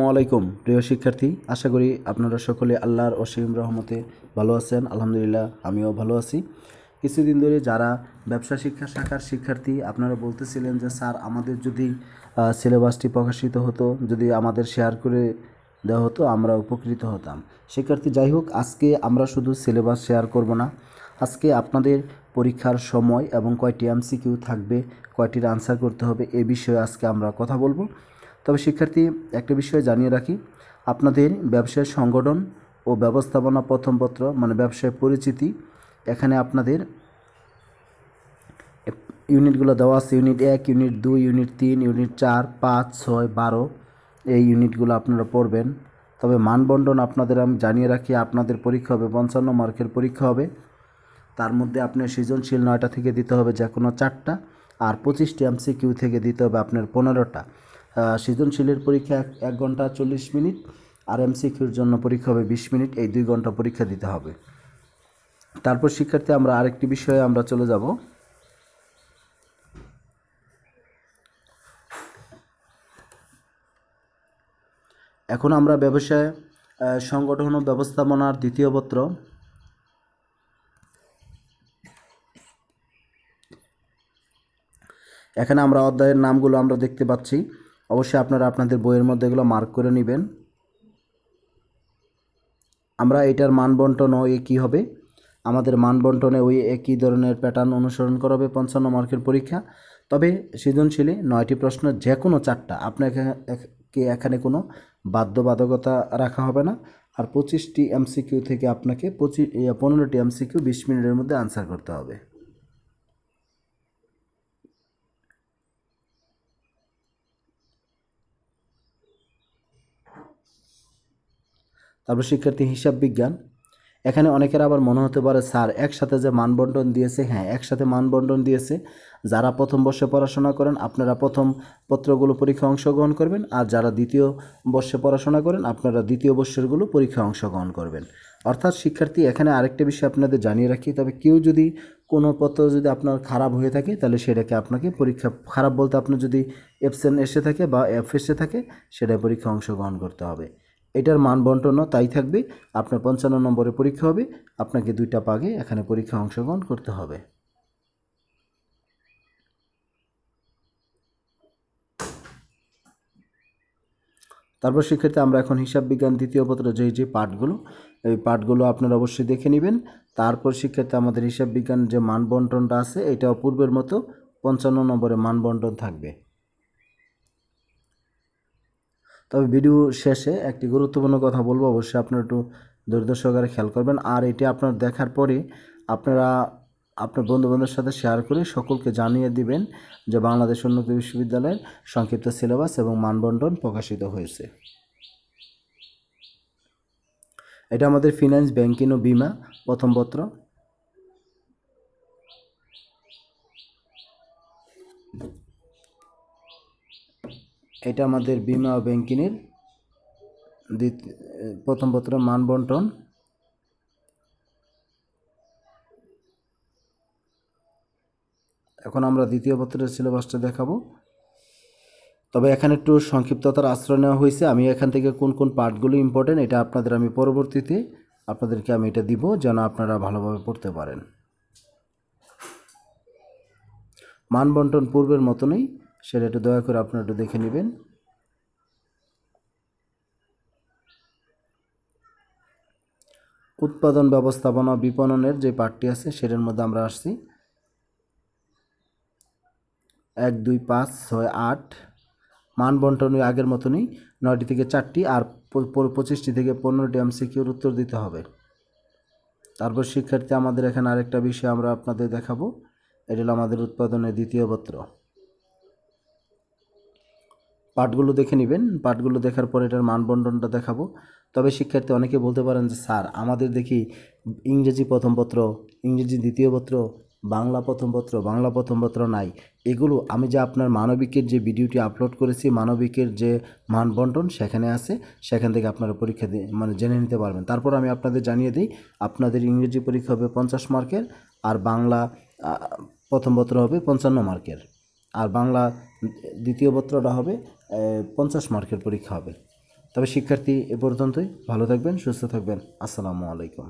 আলাইকুম প্রিয় শিক্ষার্থী আশা করি আপনারা সকলে আল্লাহর অসীম রহমতে ভালো আছেন আলহামদুলিল্লাহ আমিও ভালো আছি কিছুদিন ধরে যারা ব্যবসা শিক্ষা শাখার শিক্ষার্থী আপনারা বলতেছিলেন যে স্যার আমাদের যদি সিলেবাসটি প্রকাশিত হতো যদি আমাদের শেয়ার করে দেওয়া হতো আমরা উপকৃত হতাম শিক্ষার্থী যাই হোক আজকে আমরা শুধু সিলেবাস শেয়ার করব না আজকে আপনাদের পরীক্ষার সময় এবং কয়টি এমসিকিউ থাকবে কয়টির আনসার করতে হবে এ বিষয়ে আজকে আমরা কথা বলবো তবে শিক্ষার্থী একটা বিষয় জানিয়ে রাখি আপনাদের ব্যবসায় সংগঠন ও ব্যবস্থাপনা প্রথমপত্র মানে ব্যবসায় পরিচিতি এখানে আপনাদের ইউনিটগুলো দেওয়া আছে ইউনিট এক ইউনিট দুই ইউনিট তিন ইউনিট চার পাঁচ ছয় বারো এই ইউনিটগুলো আপনারা পড়বেন তবে মানবন্ডন আপনাদের আমি জানিয়ে রাখি আপনাদের পরীক্ষা হবে পঞ্চান্ন মার্কের পরীক্ষা হবে তার মধ্যে আপনার সৃজনশীল নয়টা থেকে দিতে হবে যে কোনো চারটা আর পঁচিশটি এমসিকিউ থেকে দিতে হবে আপনার পনেরোটা সৃজনশীলের পরীক্ষা এক ঘন্টা চল্লিশ মিনিট আর এমসিকিউর জন্য পরীক্ষা হবে বিশ মিনিট এই দুই ঘন্টা পরীক্ষা দিতে হবে তারপর শিক্ষার্থী আমরা আরেকটি বিষয়ে আমরা চলে যাব এখন আমরা ব্যবসায় সংগঠন ও ব্যবস্থাপনার দ্বিতীয় পত্র এখানে আমরা অধ্যায়ের নামগুলো আমরা দেখতে পাচ্ছি অবশ্যই আপনারা আপনাদের বইয়ের মধ্যে এগুলো মার্ক করে নেবেন আমরা এটার বন্টন ওই কী হবে আমাদের বন্টনে ওই একই ধরনের প্যাটার্ন অনুসরণ করা হবে পঞ্চান্ন মার্কের পরীক্ষা তবে সৃজনশীলে নয়টি প্রশ্ন যে কোনো চারটা আপনাকে এখানে কোনো বাধ্যবাধকতা রাখা হবে না আর পঁচিশটি এমসিকিউ থেকে আপনাকে পঁচিশ পনেরোটি এমসিকিউ বিশ মিনিটের মধ্যে আনসার করতে হবে তারপর শিক্ষার্থী হিসাব বিজ্ঞান এখানে অনেকের আবার মনে হতে পারে স্যার একসাথে যে মানবন্টন দিয়েছে হ্যাঁ একসাথে মানবন্টন দিয়েছে যারা প্রথম বর্ষে পড়াশোনা করেন আপনারা প্রথম পত্রগুলো পরীক্ষা অংশগ্রহণ করবেন আর যারা দ্বিতীয় বর্ষে পড়াশোনা করেন আপনারা দ্বিতীয় বর্ষেরগুলো পরীক্ষায় অংশগ্রহণ করবেন অর্থাৎ শিক্ষার্থী এখানে আরেকটা বিষয় আপনাদের জানিয়ে রাখি তবে কেউ যদি কোনো পত্র যদি আপনার খারাপ হয়ে থাকে তাহলে সেটাকে আপনাকে পরীক্ষা খারাপ বলতে আপনার যদি অ্যাবসেন্ট এসে থাকে বা অ্যাফ এসে থাকে সেটাই পরীক্ষা অংশগ্রহণ করতে হবে এটার মান তাই থাকবে আপনার পঞ্চান্ন নম্বরে পরীক্ষা হবে আপনাকে দুইটা পাগে এখানে পরীক্ষা অংশগ্রহণ করতে হবে তারপর সেক্ষেত্রে আমরা এখন হিসাব বিজ্ঞান দ্বিতীয় পত্র যে যে পাঠগুলো এই পাঠগুলো আপনারা অবশ্যই দেখে নেবেন তারপর সেক্ষেত্রে আমাদের হিসাব বিজ্ঞান যে মানবন্টনটা আছে এটাও পূর্বের মতো পঞ্চান্ন নম্বরে মানবন্টন থাকবে তবে ভিডিও শেষে একটি গুরুত্বপূর্ণ কথা বলবো অবশ্যই আপনারা একটু ধৈর্য সহকারে খেয়াল করবেন আর এটি আপনার দেখার পরে আপনারা আপনার বন্ধুবান্ধবের সাথে শেয়ার করে সকলকে জানিয়ে দিবেন যে বাংলাদেশ উন্নত বিশ্ববিদ্যালয়ের সংক্ষিপ্ত সিলেবাস এবং মানবন্ডন প্রকাশিত হয়েছে এটা আমাদের ফিনান্স ব্যাংকিং ও বিমা প্রথম পত্র এটা আমাদের বিমা ব্যাংকিংয়ের প্রথম পত্র মানবন্টন এখন আমরা দ্বিতীয় পত্রের সিলেবাসটা দেখাবো তবে এখানে একটু সংক্ষিপ্ততার আশ্রয় নেওয়া হয়েছে আমি এখান থেকে কোন কোন পার্টগুলো ইম্পর্টেন্ট এটা আপনাদের আমি পরবর্তীতে আপনাদেরকে আমি এটা দিব যেন আপনারা ভালোভাবে পড়তে পারেন মানবন্টন পূর্বের মতনই সেটা একটু দয়া করে আপনারা একটু দেখে নেবেন উৎপাদন ব্যবস্থাপনা বিপণনের যে পার্টটি আছে সেটার মধ্যে আমরা আসছি এক দুই পাঁচ ছয় আট মান বন্টন আগের মতনই নয়টি থেকে চারটি আর পঁচিশটি থেকে পনেরোটি এমসিকিউর উত্তর দিতে হবে তারপর শিক্ষার্থী আমাদের এখানে আরেকটা বিষয় আমরা আপনাদের দেখাবো এটা হলো আমাদের উৎপাদনের দ্বিতীয় পত্র পাঠগুলো দেখে নেবেন পাঠগুলো দেখার পর এটার মানবন্ধনটা দেখাবো তবে শিক্ষার্থী অনেকে বলতে পারেন যে স্যার আমাদের দেখি ইংরেজি প্রথম পত্র ইংরেজি দ্বিতীয় পত্র বাংলা প্রথম পত্র বাংলা প্রথম পত্র নাই এগুলো আমি যে আপনার মানবিকের যে ভিডিওটি আপলোড করেছি মানবিকের যে মানবন্টন সেখানে আছে সেখান থেকে আপনারা পরীক্ষা দিয়ে মানে জেনে নিতে পারবেন তারপর আমি আপনাদের জানিয়ে দিই আপনাদের ইংরেজি পরীক্ষা হবে পঞ্চাশ মার্কের আর বাংলা প্রথম পত্র হবে পঞ্চান্ন মার্কের আর বাংলা দ্বিতীয় পত্রটা হবে পঞ্চাশ মার্কের পরীক্ষা হবে তবে শিক্ষার্থী এ পর্যন্তই ভালো থাকবেন সুস্থ থাকবেন আসসালামু আলাইকুম